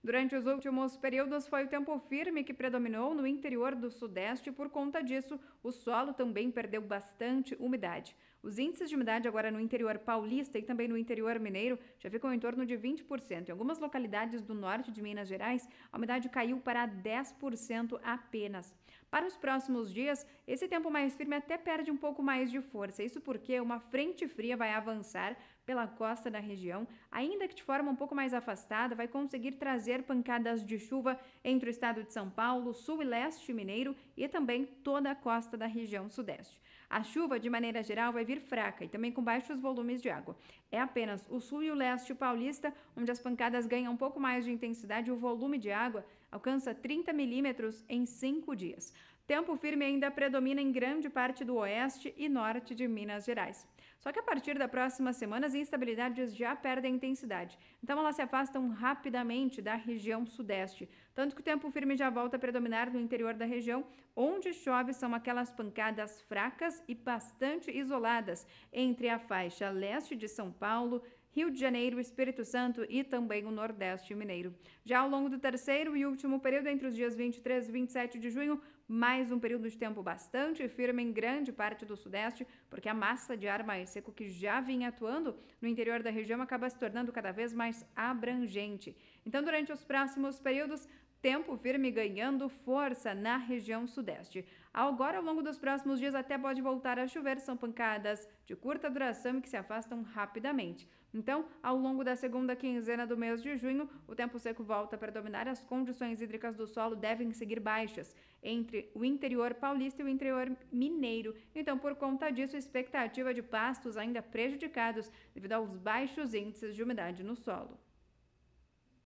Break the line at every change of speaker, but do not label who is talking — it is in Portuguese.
Durante os últimos períodos, foi o tempo firme que predominou no interior do Sudeste e, por conta disso, o solo também perdeu bastante umidade. Os índices de umidade agora no interior paulista e também no interior mineiro já ficam em torno de 20%. Em algumas localidades do norte de Minas Gerais, a umidade caiu para 10% apenas. Para os próximos dias, esse tempo mais firme até perde um pouco mais de força, isso porque uma frente fria vai avançar pela costa da região, ainda que de forma um pouco mais afastada, vai conseguir trazer pancadas de chuva entre o estado de São Paulo, sul e leste mineiro e também toda a costa da região sudeste. A chuva, de maneira geral, vai vir fraca e também com baixos volumes de água. É apenas o sul e o leste paulista onde as pancadas ganham um pouco mais de intensidade e o volume de água Alcança 30 milímetros em cinco dias. Tempo firme ainda predomina em grande parte do oeste e norte de Minas Gerais. Só que a partir da próxima semana as instabilidades já perdem intensidade, então elas se afastam rapidamente da região sudeste, tanto que o tempo firme já volta a predominar no interior da região, onde chove são aquelas pancadas fracas e bastante isoladas entre a faixa leste de São Paulo, Rio de Janeiro, Espírito Santo e também o Nordeste Mineiro. Já ao longo do terceiro e último período, entre os dias 23 e 27 de junho, mais um período de tempo bastante firme em grande parte do Sudeste, porque a massa de ar mais seco que já vinha atuando no interior da região acaba se tornando cada vez mais abrangente. Então, durante os próximos períodos, Tempo firme ganhando força na região sudeste. Agora, ao longo dos próximos dias, até pode voltar a chover. São pancadas de curta duração e que se afastam rapidamente. Então, ao longo da segunda quinzena do mês de junho, o tempo seco volta a predominar. As condições hídricas do solo devem seguir baixas entre o interior paulista e o interior mineiro. Então, por conta disso, expectativa de pastos ainda prejudicados devido aos baixos índices de umidade no solo.